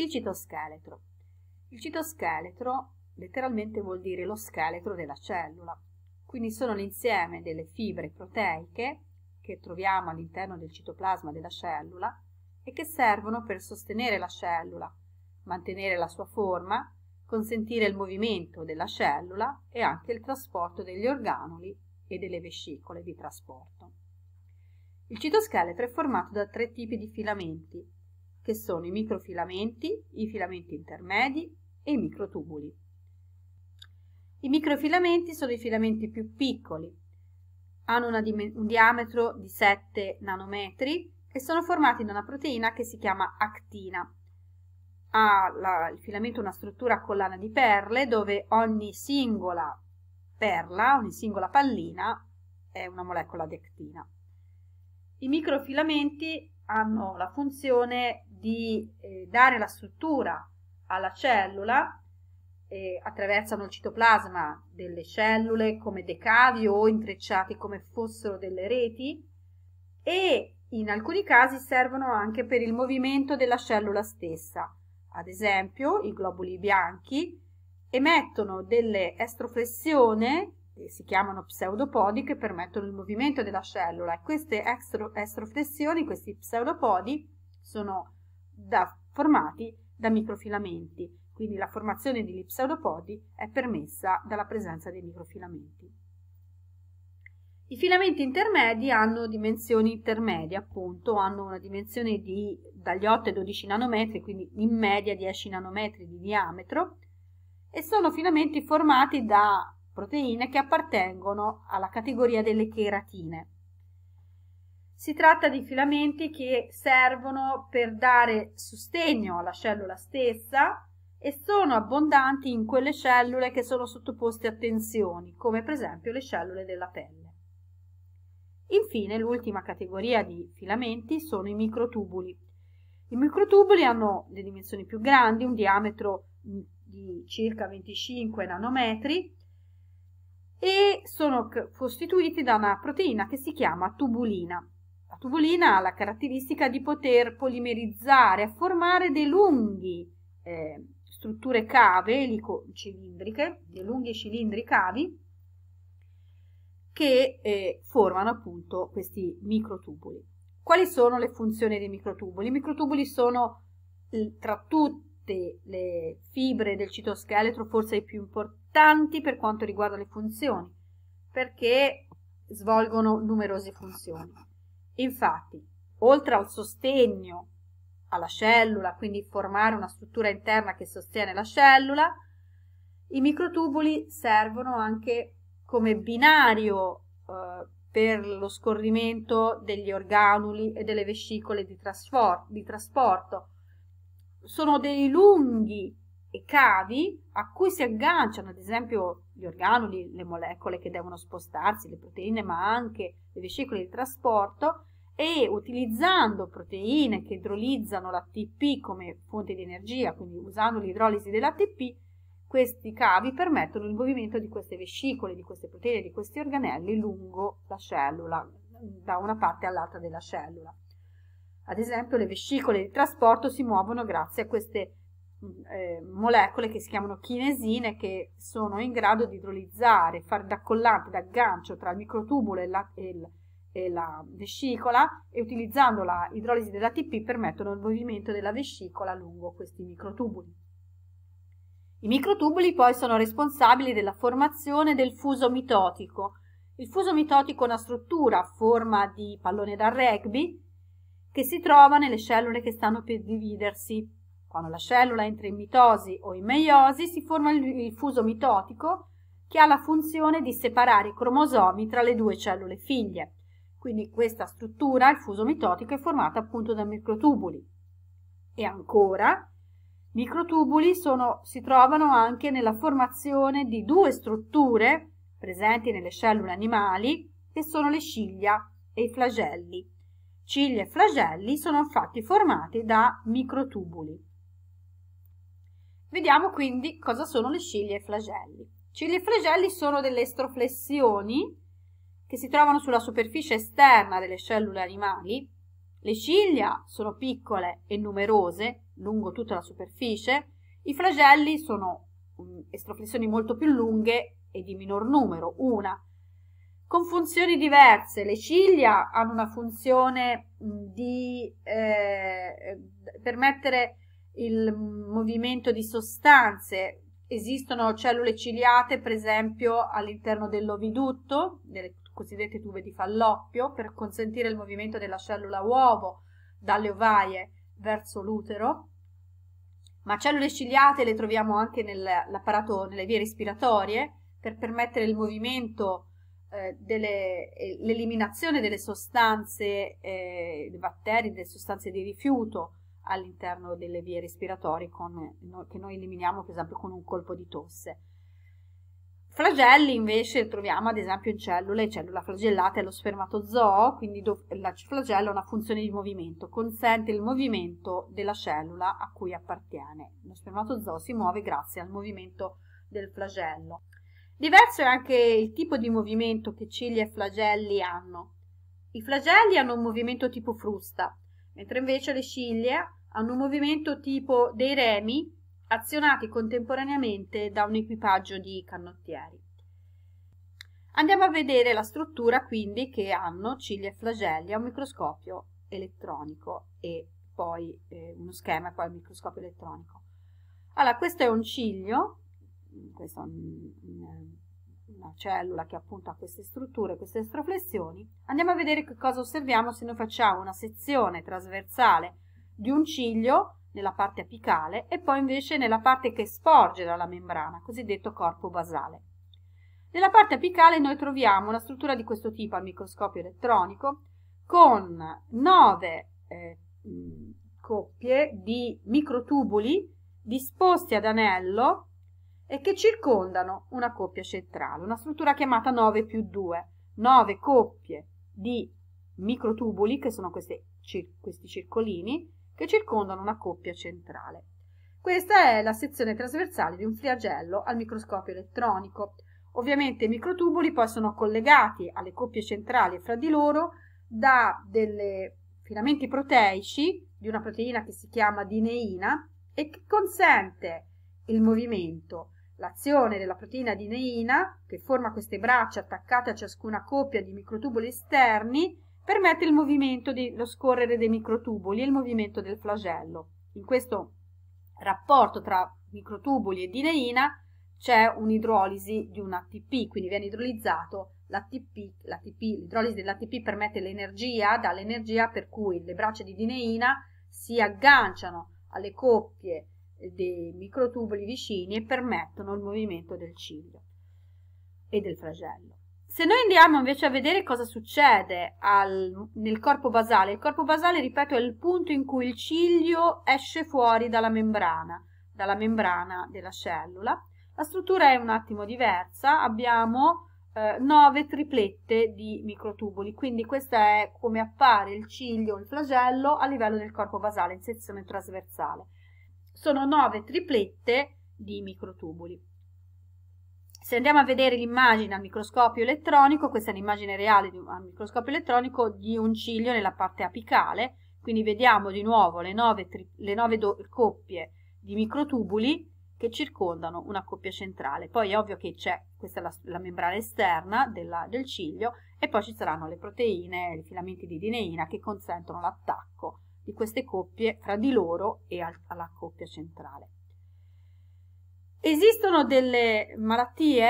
Il citoscheletro. Il citoscheletro letteralmente vuol dire lo scheletro della cellula, quindi sono l'insieme delle fibre proteiche che troviamo all'interno del citoplasma della cellula e che servono per sostenere la cellula, mantenere la sua forma, consentire il movimento della cellula e anche il trasporto degli organoli e delle vescicole di trasporto. Il citoscheletro è formato da tre tipi di filamenti, che sono i microfilamenti, i filamenti intermedi e i microtubuli. I microfilamenti sono i filamenti più piccoli, hanno un diametro di 7 nanometri e sono formati da una proteina che si chiama actina. Ha la, il filamento una struttura a collana di perle dove ogni singola perla, ogni singola pallina è una molecola di actina. I microfilamenti hanno la funzione di eh, dare la struttura alla cellula eh, attraversano il citoplasma delle cellule come decavi o intrecciati come fossero delle reti e in alcuni casi servono anche per il movimento della cellula stessa. Ad esempio, i globuli bianchi emettono delle estroflessioni, si chiamano pseudopodi, che permettono il movimento della cellula e queste estroflessioni, questi pseudopodi, sono da, formati da microfilamenti, quindi la formazione degli pseudopodi è permessa dalla presenza dei microfilamenti. I filamenti intermedi hanno dimensioni intermedie, appunto, hanno una dimensione di dagli 8 ai 12 nanometri, quindi in media 10 nanometri di diametro, e sono filamenti formati da proteine che appartengono alla categoria delle cheratine. Si tratta di filamenti che servono per dare sostegno alla cellula stessa e sono abbondanti in quelle cellule che sono sottoposte a tensioni, come per esempio le cellule della pelle. Infine, l'ultima categoria di filamenti sono i microtubuli. I microtubuli hanno le dimensioni più grandi, un diametro mm, di circa 25 nanometri e sono costituiti da una proteina che si chiama tubulina tubolina ha la caratteristica di poter polimerizzare formare dei lunghi eh, strutture cave, elico-cilindriche, dei lunghi cilindri cavi, che eh, formano appunto questi microtubuli. Quali sono le funzioni dei microtubuli? I microtubuli sono tra tutte le fibre del citoscheletro forse i più importanti per quanto riguarda le funzioni, perché svolgono numerose funzioni. Infatti, oltre al sostegno alla cellula, quindi formare una struttura interna che sostiene la cellula, i microtubuli servono anche come binario eh, per lo scorrimento degli organuli e delle vescicole di, di trasporto. Sono dei lunghi cavi a cui si agganciano, ad esempio, gli organuli, le molecole che devono spostarsi, le proteine, ma anche le vescicole di trasporto, e utilizzando proteine che idrolizzano l'ATP come fonte di energia, quindi usando l'idrolisi dell'ATP, questi cavi permettono il movimento di queste vescicole, di queste proteine, di questi organelli lungo la cellula, da una parte all'altra della cellula. Ad esempio le vescicole di trasporto si muovono grazie a queste mm, eh, molecole che si chiamano chinesine che sono in grado di idrolizzare, fare da collante, da aggancio tra il microtubulo e, la, e il e la vescicola e utilizzando la idrolisi dell'ATP permettono il movimento della vescicola lungo questi microtubuli. I microtubuli poi sono responsabili della formazione del fuso mitotico. Il fuso mitotico è una struttura a forma di pallone da rugby che si trova nelle cellule che stanno per dividersi. Quando la cellula entra in mitosi o in meiosi si forma il fuso mitotico che ha la funzione di separare i cromosomi tra le due cellule figlie. Quindi questa struttura, il fuso mitotico, è formata appunto da microtubuli. E ancora, microtubuli sono, si trovano anche nella formazione di due strutture presenti nelle cellule animali, che sono le ciglia e i flagelli. Ciglia e flagelli sono infatti formati da microtubuli. Vediamo quindi cosa sono le ciglia e i flagelli. Ciglia e flagelli sono delle estroflessioni che si trovano sulla superficie esterna delle cellule animali, le ciglia sono piccole e numerose lungo tutta la superficie, i flagelli sono um, estroflessioni molto più lunghe e di minor numero, una, con funzioni diverse. Le ciglia hanno una funzione mm, di eh, permettere il movimento di sostanze. Esistono cellule ciliate, per esempio, all'interno dell'ovidutto, delle cosiddette tube di Falloppio, per consentire il movimento della cellula uovo dalle ovaie verso l'utero. Ma cellule ciliate le troviamo anche nell'apparato, nelle vie respiratorie, per permettere il movimento, eh, delle, l'eliminazione delle sostanze, eh, dei batteri, delle sostanze di rifiuto all'interno delle vie respiratorie con, che noi eliminiamo per esempio con un colpo di tosse. Flagelli invece troviamo ad esempio in cellule, cellula flagellata è lo spermatozoo, quindi il flagello ha una funzione di movimento, consente il movimento della cellula a cui appartiene. Lo spermatozoo si muove grazie al movimento del flagello. Diverso è anche il tipo di movimento che cilia e flagelli hanno. I flagelli hanno un movimento tipo frusta, mentre invece le ciglia hanno un movimento tipo dei remi azionati contemporaneamente da un equipaggio di cannottieri. Andiamo a vedere la struttura quindi che hanno ciglia e flagelli a un microscopio elettronico e poi eh, uno schema con il microscopio elettronico. Allora, questo è un ciglio, questa è una cellula che appunto ha queste strutture, queste estroflessioni. Andiamo a vedere che cosa osserviamo se noi facciamo una sezione trasversale di un ciglio nella parte apicale e poi invece nella parte che sporge dalla membrana, cosiddetto corpo basale. Nella parte apicale noi troviamo una struttura di questo tipo al microscopio elettronico con nove eh, coppie di microtubuli disposti ad anello e che circondano una coppia centrale, una struttura chiamata 9 più 2, 9 coppie di microtubuli, che sono queste, questi circolini, che circondano una coppia centrale. Questa è la sezione trasversale di un flagello al microscopio elettronico. Ovviamente i microtubuli poi sono collegati alle coppie centrali e fra di loro da dei filamenti proteici di una proteina che si chiama dineina e che consente il movimento. L'azione della proteina dineina, che forma queste braccia attaccate a ciascuna coppia di microtubuli esterni, permette il movimento dello scorrere dei microtubuli e il movimento del flagello. In questo rapporto tra microtubuli e dineina c'è un'idrolisi di un ATP, quindi viene idrolizzato l'ATP, l'idrolisi dell'ATP permette l'energia, dà l'energia per cui le braccia di dineina si agganciano alle coppie dei microtubuli vicini e permettono il movimento del ciglio e del flagello. Se noi andiamo invece a vedere cosa succede al, nel corpo basale, il corpo basale, ripeto, è il punto in cui il ciglio esce fuori dalla membrana, dalla membrana della cellula. La struttura è un attimo diversa, abbiamo eh, 9 triplette di microtubuli, quindi questo è come appare il ciglio, il flagello a livello del corpo basale in sezione trasversale. Sono 9 triplette di microtubuli. Se andiamo a vedere l'immagine al microscopio elettronico, questa è un'immagine reale di, al microscopio elettronico di un ciglio nella parte apicale, quindi vediamo di nuovo le nove, le nove coppie di microtubuli che circondano una coppia centrale. Poi è ovvio che c'è, questa la, la, membrana esterna della, del ciglio e poi ci saranno le proteine, i filamenti di dineina che consentono l'attacco di queste coppie fra di loro e al, alla coppia centrale. Esistono delle malattie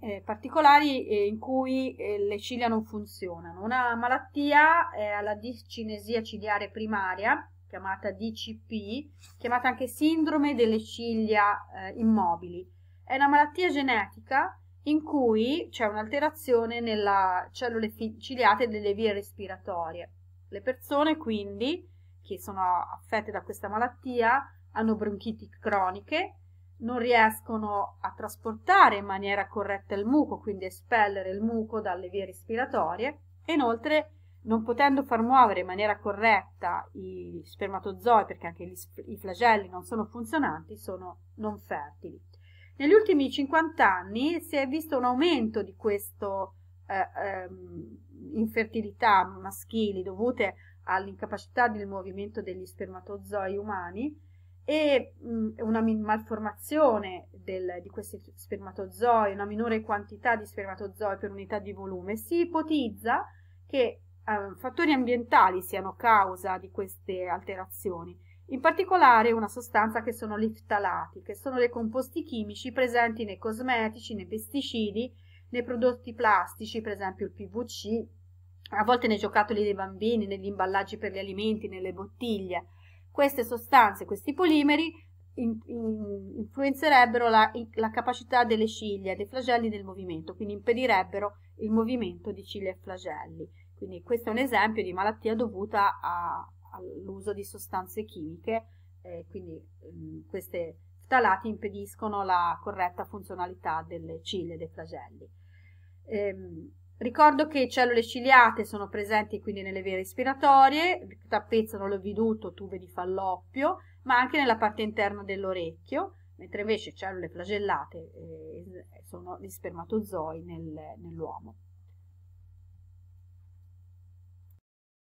eh, particolari eh, in cui eh, le ciglia non funzionano. Una malattia è la discinesia ciliare primaria, chiamata DCP, chiamata anche sindrome delle ciglia eh, immobili. È una malattia genetica in cui c'è un'alterazione nelle cellule ciliate delle vie respiratorie. Le persone quindi che sono affette da questa malattia hanno bronchiti croniche, non riescono a trasportare in maniera corretta il muco, quindi espellere il muco dalle vie respiratorie e inoltre non potendo far muovere in maniera corretta gli spermatozoi perché anche gli, i flagelli non sono funzionanti, sono non fertili. Negli ultimi 50 anni si è visto un aumento di queste eh, eh, infertilità maschili dovute all'incapacità del movimento degli spermatozoi umani e mh, una malformazione del, di questi spermatozoi, una minore quantità di spermatozoi per unità di volume, si ipotizza che eh, fattori ambientali siano causa di queste alterazioni, in particolare una sostanza che sono liftalati, che sono dei composti chimici presenti nei cosmetici, nei pesticidi, nei prodotti plastici, per esempio il PVC, a volte nei giocattoli dei bambini, negli imballaggi per gli alimenti, nelle bottiglie queste sostanze, questi polimeri, in, in, influenzerebbero la, in, la, capacità delle ciglia, dei flagelli nel movimento, quindi impedirebbero il movimento di ciglia e flagelli. Quindi questo è un esempio di malattia dovuta all'uso di sostanze chimiche, eh, quindi mh, mm, queste ftalati impediscono la corretta funzionalità delle ciglia e dei flagelli. Ehm, Ricordo che cellule ciliate sono presenti quindi nelle vie respiratorie, tappezzano l'oviduto, tube di falloppio, ma anche nella parte interna dell'orecchio, mentre invece cellule flagellate eh, sono gli spermatozoi nel, nell'uomo.